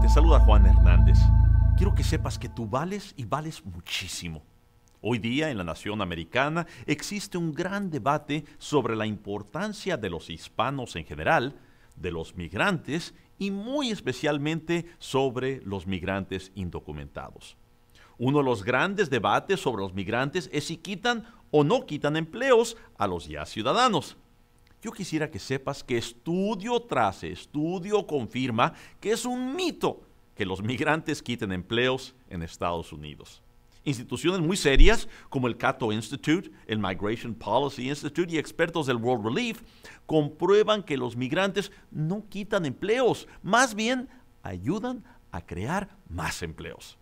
te saluda Juan Hernández. Quiero que sepas que tú vales y vales muchísimo. Hoy día en la nación americana existe un gran debate sobre la importancia de los hispanos en general, de los migrantes y muy especialmente sobre los migrantes indocumentados. Uno de los grandes debates sobre los migrantes es si quitan o no quitan empleos a los ya ciudadanos. Yo quisiera que sepas que estudio tras estudio confirma que es un mito que los migrantes quiten empleos en Estados Unidos. Instituciones muy serias como el Cato Institute, el Migration Policy Institute y expertos del World Relief comprueban que los migrantes no quitan empleos, más bien ayudan a crear más empleos.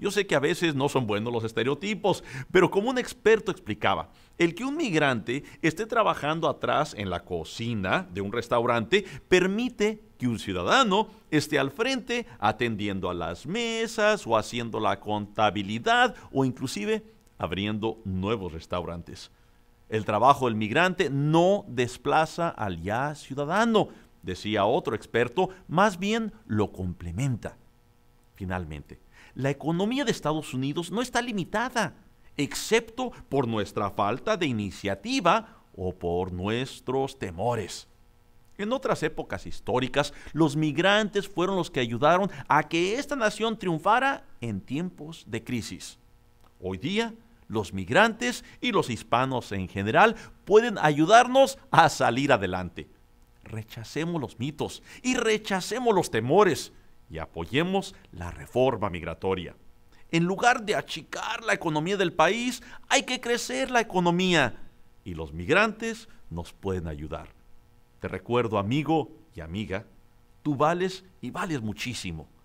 Yo sé que a veces no son buenos los estereotipos, pero como un experto explicaba, el que un migrante esté trabajando atrás en la cocina de un restaurante permite que un ciudadano esté al frente atendiendo a las mesas o haciendo la contabilidad o inclusive abriendo nuevos restaurantes. El trabajo del migrante no desplaza al ya ciudadano, decía otro experto, más bien lo complementa. Finalmente, la economía de Estados Unidos no está limitada, excepto por nuestra falta de iniciativa o por nuestros temores. En otras épocas históricas, los migrantes fueron los que ayudaron a que esta nación triunfara en tiempos de crisis. Hoy día, los migrantes y los hispanos en general pueden ayudarnos a salir adelante. Rechacemos los mitos y rechacemos los temores y apoyemos la reforma migratoria. En lugar de achicar la economía del país, hay que crecer la economía y los migrantes nos pueden ayudar. Te recuerdo, amigo y amiga, tú vales y vales muchísimo.